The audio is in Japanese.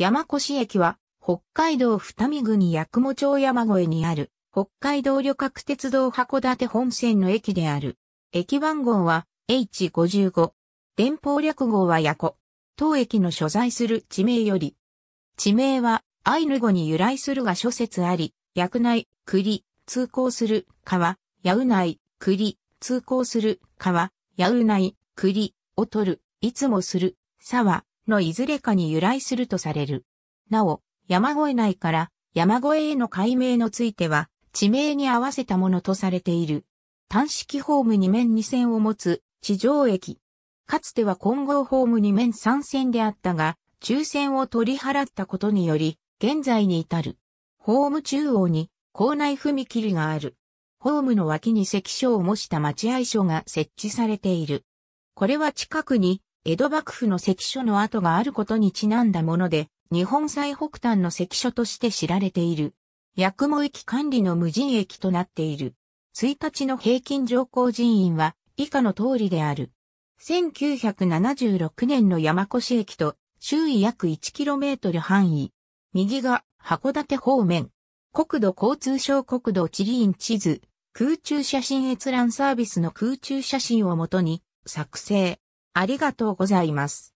山越駅は、北海道二見郡八雲町山越にある、北海道旅客鉄道函館本線の駅である。駅番号は H55。電報略号はヤコ。当駅の所在する地名より。地名はアイヌ語に由来するが諸説あり、薬内、栗、通行する、川、ヤウ内、栗、通行する、川、ヤウ内、栗、を取る、いつもする、沢、のいずれかに由来するとされる。なお、山越え内から山越えへの解明のついては、地名に合わせたものとされている。単式ホーム2面2線を持つ地上駅。かつては混合ホーム2面3線であったが、抽選を取り払ったことにより、現在に至る。ホーム中央に校内踏切がある。ホームの脇に関所を模した待合所が設置されている。これは近くに江戸幕府の関所の跡があることにちなんだもので、日本最北端の関所として知られている。八雲駅管理の無人駅となっている。1日の平均乗降人員は以下の通りである。1976年の山越駅と周囲約 1km 範囲。右が函館方面。国土交通省国土地理院地図、空中写真閲覧サービスの空中写真をもとに作成。ありがとうございます。